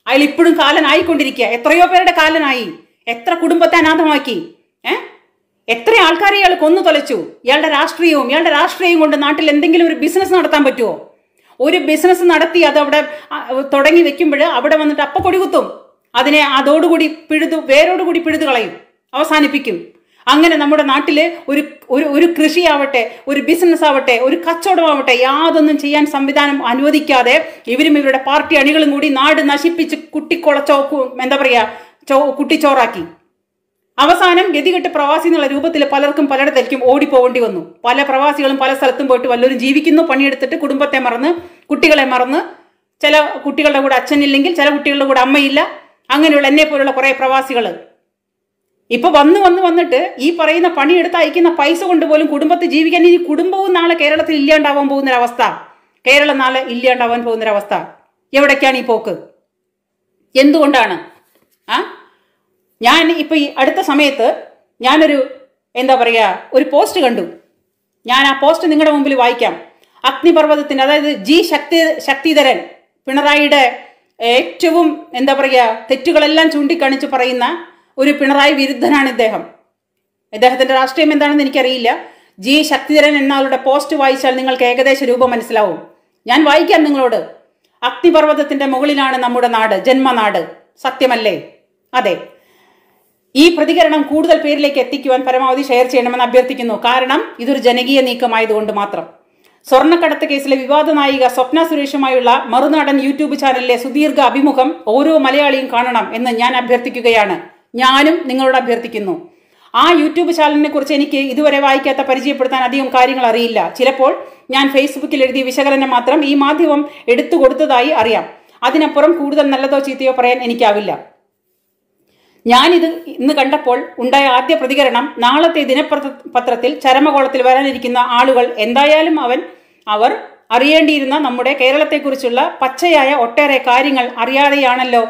അയാൾ ഇപ്പോഴും കാലനായിക്കൊണ്ടിരിക്കുക എത്രയോ പേരുടെ കാലനായി എത്ര കുടുംബത്തെ അനാഥമാക്കി എത്ര ആൾക്കാരെ ഇയാൾ കൊന്നു തൊലച്ചു ഇയാളുടെ രാഷ്ട്രീയവും ഇയാളുടെ രാഷ്ട്രീയവും കൊണ്ട് നാട്ടിൽ എന്തെങ്കിലും ഒരു ബിസിനസ് നടത്താൻ പറ്റുമോ ഒരു ബിസിനസ് നടത്തി അത് അവിടെ തുടങ്ങി വെക്കുമ്പോൾ അവിടെ വന്നിട്ട് അപ്പ കൊടികുത്തും അതിനെ അതോടുകൂടി പിഴുതു വേരോടുകൂടി പിഴുതു കളയും അവസാനിപ്പിക്കും അങ്ങനെ നമ്മുടെ നാട്ടിൽ ഒരു ഒരു ഒരു കൃഷിയാവട്ടെ ഒരു ബിസിനസ് ആവട്ടെ ഒരു കച്ചവടമാവട്ടെ യാതൊന്നും ചെയ്യാൻ സംവിധാനം അനുവദിക്കാതെ ഇവരും ഇവരുടെ പാർട്ടി അണികളും കൂടി നാട് നശിപ്പിച്ച് കുട്ടിക്കൊളച്ചോ എന്താ പറയുക ചോ കുട്ടിച്ചോറാക്കി അവസാനം ഗതികെട്ട് പ്രവാസി എന്നുള്ള രൂപത്തിൽ പലർക്കും പലയിടത്തേക്കും ഓടിപ്പോകേണ്ടി വന്നു പല പ്രവാസികളും പല സ്ഥലത്തും പോയിട്ട് വല്ലവരും ജീവിക്കുന്നു പണിയെടുത്തിട്ട് കുടുംബത്തെ മറന്ന് കുട്ടികളെ മറന്ന് ചില കുട്ടികളുടെ കൂടെ അച്ഛനില്ലെങ്കിൽ ചില കുട്ടികളുടെ കൂടെ അമ്മയില്ല അങ്ങനെയുള്ള എന്നെ പോലുള്ള കുറേ പ്രവാസികൾ ഇപ്പൊ വന്ന് വന്ന് വന്നിട്ട് ഈ പറയുന്ന പണിയെടുത്ത് അയക്കുന്ന പൈസ കൊണ്ട് പോലും കുടുംബത്തെ ജീവിക്കാൻ ഇനി കുടുംബവും നാളെ കേരളത്തിൽ ഇല്ലാണ്ടാവാൻ പോകുന്നൊരവസ്ഥ കേരളം നാളെ ഇല്ലാണ്ടാവാൻ പോകുന്നൊരവസ്ഥ എവിടേക്കാണ് ഈ പോക്ക് എന്തുകൊണ്ടാണ് ആ ഞാൻ ഇപ്പോൾ ഈ അടുത്ത സമയത്ത് ഞാനൊരു എന്താ പറയുക ഒരു പോസ്റ്റ് കണ്ടു ഞാൻ ആ പോസ്റ്റ് നിങ്ങളുടെ മുമ്പിൽ വായിക്കാം അഗ്നിപർവ്വതത്തിന് അതായത് ജി ശക്തി ശക്തിധരൻ പിണറായിയുടെ ഏറ്റവും എന്താ പറയുക തെറ്റുകളെല്ലാം ചൂണ്ടിക്കാണിച്ച് പറയുന്ന ഒരു പിണറായി വിരുദ്ധനാണ് ഇദ്ദേഹം ഇദ്ദേഹത്തിൻ്റെ രാഷ്ട്രീയം എന്താണെന്ന് എനിക്കറിയില്ല ജി ശക്തിധരൻ എന്നാളുടെ പോസ്റ്റ് വായിച്ചാൽ നിങ്ങൾക്ക് ഏകദേശ രൂപം മനസ്സിലാവും ഞാൻ വായിക്കാം നിങ്ങളോട് അഗ്നിപർവ്വതത്തിൻ്റെ മുകളിലാണ് നമ്മുടെ നാട് ജന്മനാട് സത്യമല്ലേ അതെ ഈ പ്രതികരണം കൂടുതൽ പേരിലേക്ക് എത്തിക്കുവാൻ പരമാവധി ഷെയർ ചെയ്യണമെന്ന് അഭ്യർത്ഥിക്കുന്നു കാരണം ഇതൊരു ജനകീയ നീക്കമായതുകൊണ്ട് മാത്രം സ്വർണ്ണക്കടത്ത് കേസിലെ വിവാദ നായിക സ്വപ്ന സുരേഷുമായുള്ള മറുനാടൻ യൂട്യൂബ് ചാനലിലെ സുദീർഘ അഭിമുഖം ഓരോ മലയാളിയും കാണണം എന്ന് ഞാൻ അഭ്യർത്ഥിക്കുകയാണ് ഞാനും നിങ്ങളോട് അഭ്യർത്ഥിക്കുന്നു ആ യൂട്യൂബ് ചാനലിനെ കുറിച്ച് എനിക്ക് ഇതുവരെ വായിക്കാത്ത പരിചയപ്പെടുത്താൻ അധികം കാര്യങ്ങൾ അറിയില്ല ചിലപ്പോൾ ഞാൻ ഫേസ്ബുക്കിൽ എഴുതിയ വിശകലനം മാത്രം ഈ മാധ്യമം എടുത്തു കൊടുത്തതായി അറിയാം അതിനപ്പുറം കൂടുതൽ നല്ലതോ ചീത്തയോ പറയാൻ എനിക്കാവില്ല ഞാനിത് ഇന്ന് കണ്ടപ്പോൾ ഉണ്ടായ ആദ്യ പ്രതികരണം നാളത്തെ ദിനപത്രത്തിൽ ചരമകോളത്തിൽ വരാനിരിക്കുന്ന ആളുകൾ എന്തായാലും അവൻ അവർ അറിയേണ്ടിയിരുന്ന നമ്മുടെ കേരളത്തെക്കുറിച്ചുള്ള പച്ചയായ ഒട്ടേറെ കാര്യങ്ങൾ അറിയാതെയാണല്ലോ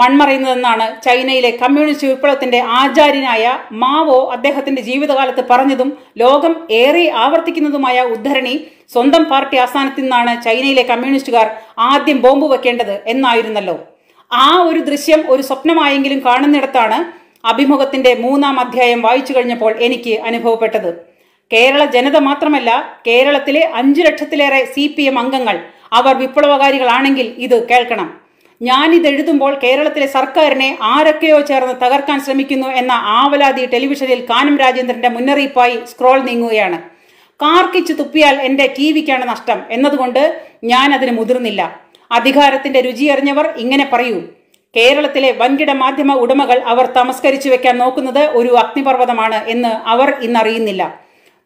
മൺമറയുന്നതെന്നാണ് ചൈനയിലെ കമ്മ്യൂണിസ്റ്റ് വിപ്ലവത്തിന്റെ ആചാര്യനായ മാവോ അദ്ദേഹത്തിന്റെ ജീവിതകാലത്ത് പറഞ്ഞതും ലോകം ഏറെ ആവർത്തിക്കുന്നതുമായ ഉദ്ധരണി സ്വന്തം പാർട്ടി ആസ്ഥാനത്തു നിന്നാണ് ചൈനയിലെ കമ്മ്യൂണിസ്റ്റുകാർ ആദ്യം ബോംബ് വെക്കേണ്ടത് എന്നായിരുന്നല്ലോ ആ ഒരു ദൃശ്യം ഒരു സ്വപ്നമായെങ്കിലും കാണുന്നിടത്താണ് അഭിമുഖത്തിന്റെ മൂന്നാം അധ്യായം വായിച്ചു കഴിഞ്ഞപ്പോൾ എനിക്ക് അനുഭവപ്പെട്ടത് കേരള ജനത മാത്രമല്ല കേരളത്തിലെ അഞ്ചു ലക്ഷത്തിലേറെ സി പി എം അംഗങ്ങൾ അവർ വിപ്ലവകാരികളാണെങ്കിൽ ഇത് കേൾക്കണം ഇത് എഴുതുമ്പോൾ കേരളത്തിലെ സർക്കാരിനെ ആരൊക്കെയോ ചേർന്ന് തകർക്കാൻ ശ്രമിക്കുന്നു എന്ന ആവലാതി ടെലിവിഷനിൽ കാനം രാജേന്ദ്രന്റെ മുന്നറിയിപ്പായി സ്ക്രോൾ നീങ്ങുകയാണ് കാർക്കിച്ച് തുപ്പിയാൽ എൻ്റെ ടി വിക്കാണ് നഷ്ടം എന്നതുകൊണ്ട് ഞാൻ അതിന് മുതിർന്നില്ല അധികാരത്തിന്റെ രുചിയറിഞ്ഞവർ ഇങ്ങനെ പറയൂ കേരളത്തിലെ വൻകിട മാധ്യമ ഉടമകൾ അവർ തമസ്കരിച്ചു വെക്കാൻ നോക്കുന്നത് ഒരു അഗ്നിപർവ്വതമാണ് എന്ന് അവർ ഇന്നറിയുന്നില്ല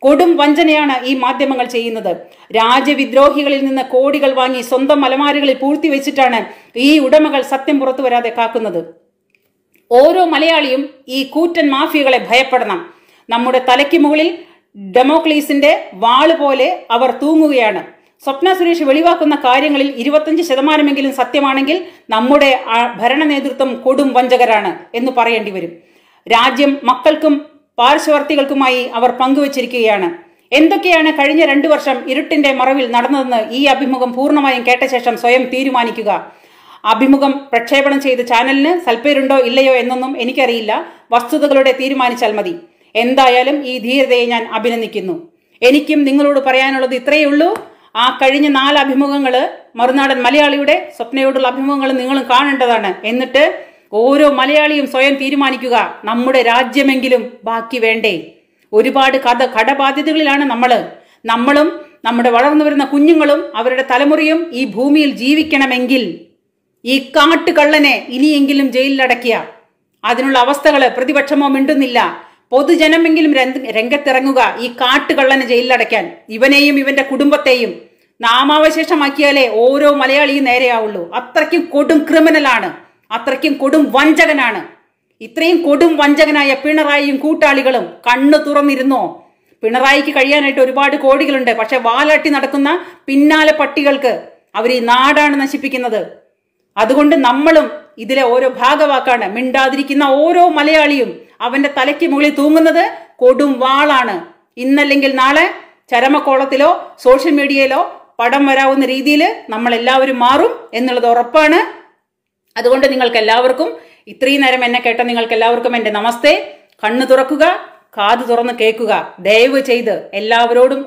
കൊടും വഞ്ചനയാണ് ഈ മാധ്യമങ്ങൾ ചെയ്യുന്നത് രാജ്യവിദ്രോഹികളിൽ നിന്ന് കോടികൾ വാങ്ങി സ്വന്തം മലമാരികളിൽ പൂഴ്ത്തി വെച്ചിട്ടാണ് ഈ ഉടമകൾ സത്യം പുറത്തു വരാതെ കാക്കുന്നത് ഓരോ മലയാളിയും ഈ കൂറ്റൻ മാഫിയകളെ ഭയപ്പെടണം നമ്മുടെ തലയ്ക്ക് മുകളിൽ ഡെമോക്ലീസിന്റെ വാള് പോലെ അവർ തൂങ്ങുകയാണ് സ്വപ്ന സുരേഷ് വെളിവാക്കുന്ന കാര്യങ്ങളിൽ ഇരുപത്തഞ്ച് ശതമാനമെങ്കിലും സത്യമാണെങ്കിൽ നമ്മുടെ ഭരണ നേതൃത്വം കൊടും വഞ്ചകരാണ് എന്ന് പറയേണ്ടി വരും രാജ്യം മക്കൾക്കും പാർശ്വവർത്തികൾക്കുമായി അവർ പങ്കുവച്ചിരിക്കുകയാണ് എന്തൊക്കെയാണ് കഴിഞ്ഞ രണ്ടു വർഷം ഇരുട്ടിന്റെ മറവിൽ നടന്നതെന്ന് ഈ അഭിമുഖം പൂർണ്ണമായും കേട്ട ശേഷം സ്വയം തീരുമാനിക്കുക അഭിമുഖം പ്രക്ഷേപണം ചെയ്ത ചാനലിന് സൽപ്പേരുണ്ടോ ഇല്ലയോ എന്നൊന്നും എനിക്കറിയില്ല വസ്തുതകളുടെ തീരുമാനിച്ചാൽ മതി എന്തായാലും ഈ ധീരതയെ ഞാൻ അഭിനന്ദിക്കുന്നു എനിക്കും നിങ്ങളോട് പറയാനുള്ളത് ഇത്രയേ ഉള്ളൂ ആ കഴിഞ്ഞ നാല് അഭിമുഖങ്ങൾ മറുനാടൻ മലയാളിയുടെ സ്വപ്നയോടുള്ള അഭിമുഖങ്ങൾ നിങ്ങളും കാണേണ്ടതാണ് എന്നിട്ട് ഓരോ മലയാളിയും സ്വയം തീരുമാനിക്കുക നമ്മുടെ രാജ്യമെങ്കിലും ബാക്കി വേണ്ടേ ഒരുപാട് കഥ കടബാധ്യതകളിലാണ് നമ്മൾ നമ്മളും നമ്മുടെ വളർന്നു വരുന്ന കുഞ്ഞുങ്ങളും അവരുടെ തലമുറയും ഈ ഭൂമിയിൽ ജീവിക്കണമെങ്കിൽ ഈ കാട്ടുകള്ളനെ ഇനിയെങ്കിലും ജയിലിലടക്കിയ അതിനുള്ള അവസ്ഥകൾ പ്രതിപക്ഷമോ മിണ്ടുന്നില്ല പൊതുജനമെങ്കിലും രംഗത്തിറങ്ങുക ഈ കാട്ടുകള്ളനെ ജയിലിലടയ്ക്കാൻ ഇവനെയും ഇവന്റെ കുടുംബത്തെയും നാമാവശേഷമാക്കിയാലേ ഓരോ മലയാളിയും നേരെയാവുള്ളൂ അത്രയ്ക്കും കൊടും ക്രിമിനലാണ് അത്രയ്ക്കും കൊടും വഞ്ചകനാണ് ഇത്രയും കൊടും വഞ്ചകനായ പിണറായിയും കൂട്ടാളികളും കണ്ണു തുറന്നിരുന്നോ പിണറായിക്ക് കഴിയാനായിട്ട് ഒരുപാട് കോടികളുണ്ട് പക്ഷെ വാലാട്ടി നടക്കുന്ന പിന്നാലെ പട്ടികൾക്ക് അവർ ഈ നാടാണ് നശിപ്പിക്കുന്നത് അതുകൊണ്ട് നമ്മളും ഇതിലെ ഓരോ ഭാഗവാക്കാണ് മിണ്ടാതിരിക്കുന്ന ഓരോ മലയാളിയും അവന്റെ തലയ്ക്ക് മുകളിൽ തൂങ്ങുന്നത് കൊടും വാളാണ് ഇന്നല്ലെങ്കിൽ നാളെ ചരമക്കോളത്തിലോ സോഷ്യൽ മീഡിയയിലോ പടം വരാവുന്ന രീതിയിൽ നമ്മൾ എല്ലാവരും മാറും എന്നുള്ളത് ഉറപ്പാണ് അതുകൊണ്ട് നിങ്ങൾക്ക് എല്ലാവർക്കും ഇത്രയും നേരം എന്നെ കേട്ട നിങ്ങൾക്ക് എല്ലാവർക്കും എൻ്റെ നമസ്തേ കണ്ണു തുറക്കുക കാത് തുറന്ന് കേൾക്കുക ദയവ് ചെയ്ത് എല്ലാവരോടും